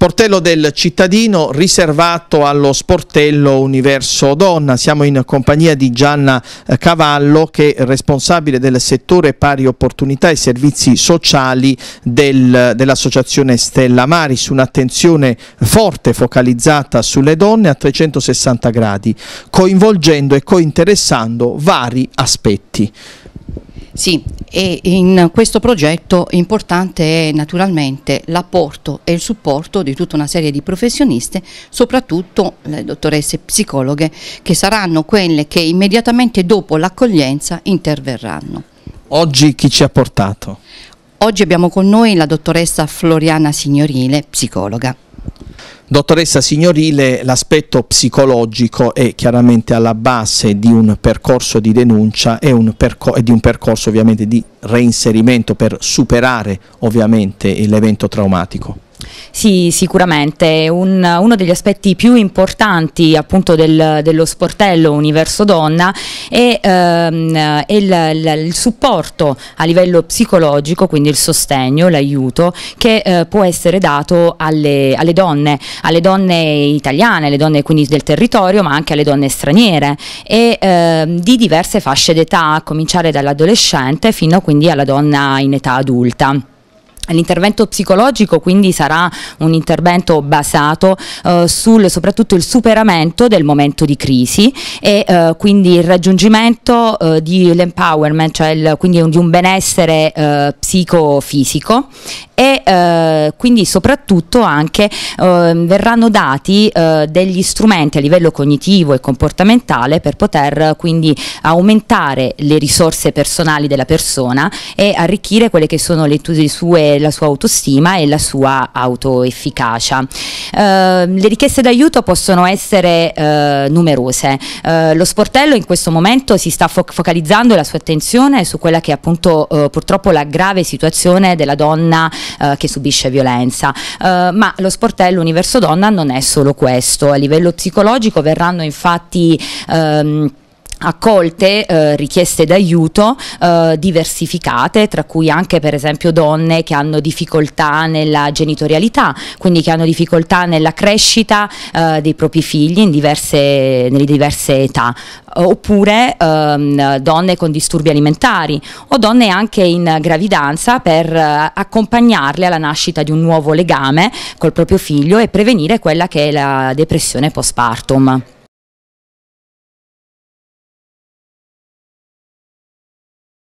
Sportello del cittadino riservato allo sportello Universo Donna. Siamo in compagnia di Gianna eh, Cavallo che è responsabile del settore pari opportunità e servizi sociali del, dell'associazione Stella Maris, un'attenzione forte focalizzata sulle donne a 360 gradi, coinvolgendo e cointeressando vari aspetti. Sì, e in questo progetto importante è naturalmente l'apporto e il supporto di tutta una serie di professioniste, soprattutto le eh, dottoresse psicologhe, che saranno quelle che immediatamente dopo l'accoglienza interverranno. Oggi chi ci ha portato? Oggi abbiamo con noi la dottoressa Floriana Signorile, psicologa. Dottoressa signorile, l'aspetto psicologico è chiaramente alla base di un percorso di denuncia e, e di un percorso ovviamente di reinserimento per superare ovviamente l'evento traumatico. Sì, sicuramente. Un, uno degli aspetti più importanti appunto del, dello sportello Universo Donna è, ehm, è il, il, il, supporto a livello psicologico, quindi il sostegno, l'aiuto che eh, può essere dato alle, alle, donne, alle donne italiane, alle donne quindi del territorio, ma anche alle donne straniere e ehm, di diverse fasce d'età, a cominciare dall'adolescente fino quindi alla donna in età adulta. L'intervento psicologico quindi sarà un intervento basato eh, sul soprattutto il superamento del momento di crisi e eh, quindi il raggiungimento eh, dell'empowerment, cioè il, quindi un, di un benessere eh, psicofisico e eh, eh, quindi soprattutto anche ehm, verranno dati eh, degli strumenti a livello cognitivo e comportamentale per poter quindi aumentare le risorse personali della persona e arricchire quelle che sono le, le sue, la sua autostima e la sua autoefficacia. Ehm, le richieste d'aiuto possono essere eh, numerose. lo sportello in questo momento si sta fo focalizzando la sua attenzione su quella che è appunto purtroppo la grave situazione della donna che subisce violenza violenza, eh, ma lo sportello Universo Donna non è solo questo, a livello psicologico verranno infatti... Ehm, accolte eh, richieste d'aiuto eh, diversificate tra cui anche per esempio donne che hanno difficoltà nella genitorialità quindi che hanno difficoltà nella crescita eh, dei propri figli diverse, nelle diverse età oppure ehm, donne con disturbi alimentari o donne anche in gravidanza per eh, accompagnarle alla nascita di un nuovo legame col proprio figlio e prevenire quella che è la depressione postpartum.